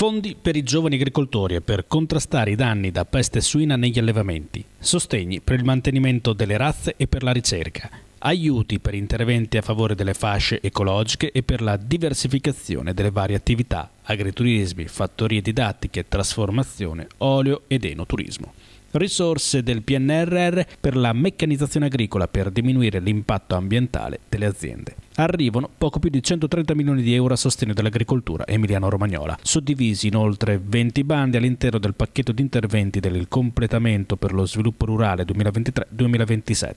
Fondi per i giovani agricoltori e per contrastare i danni da peste suina negli allevamenti. Sostegni per il mantenimento delle razze e per la ricerca. Aiuti per interventi a favore delle fasce ecologiche e per la diversificazione delle varie attività, agriturismi, fattorie didattiche, trasformazione, olio ed enoturismo risorse del PNRR per la meccanizzazione agricola per diminuire l'impatto ambientale delle aziende arrivano poco più di 130 milioni di euro a sostegno dell'agricoltura emiliano-romagnola, suddivisi in oltre 20 bandi all'interno del pacchetto di interventi del completamento per lo sviluppo rurale 2023-2027.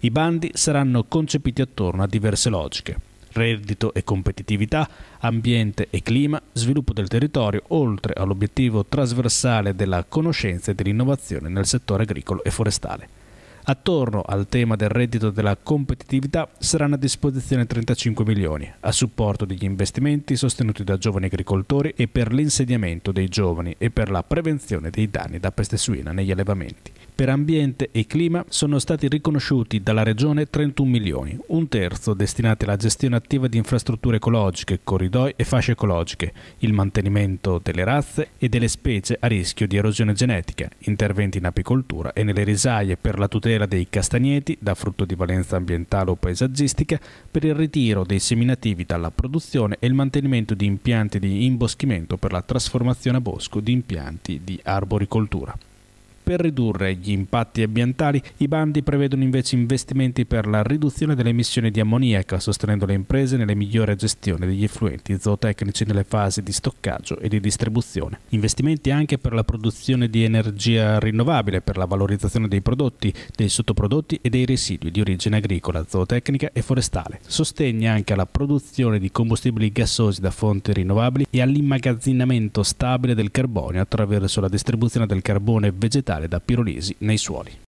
I bandi saranno concepiti attorno a diverse logiche reddito e competitività, ambiente e clima, sviluppo del territorio, oltre all'obiettivo trasversale della conoscenza e dell'innovazione nel settore agricolo e forestale. Attorno al tema del reddito della competitività saranno a disposizione 35 milioni a supporto degli investimenti sostenuti da giovani agricoltori e per l'insediamento dei giovani e per la prevenzione dei danni da peste suina negli allevamenti per ambiente e clima sono stati riconosciuti dalla Regione 31 milioni, un terzo destinati alla gestione attiva di infrastrutture ecologiche, corridoi e fasce ecologiche, il mantenimento delle razze e delle specie a rischio di erosione genetica, interventi in apicoltura e nelle risaie per la tutela dei castagneti da frutto di valenza ambientale o paesaggistica, per il ritiro dei seminativi dalla produzione e il mantenimento di impianti di imboschimento per la trasformazione a bosco di impianti di arboricoltura. Per ridurre gli impatti ambientali, i bandi prevedono invece investimenti per la riduzione delle emissioni di ammoniaca, sostenendo le imprese nella migliore gestione degli effluenti zootecnici nelle fasi di stoccaggio e di distribuzione. Investimenti anche per la produzione di energia rinnovabile, per la valorizzazione dei prodotti, dei sottoprodotti e dei residui di origine agricola, zootecnica e forestale. Sostegni anche alla produzione di combustibili gassosi da fonti rinnovabili e all'immagazzinamento stabile del carbonio attraverso la distribuzione del carbone vegetale da Pirolesi nei suoli.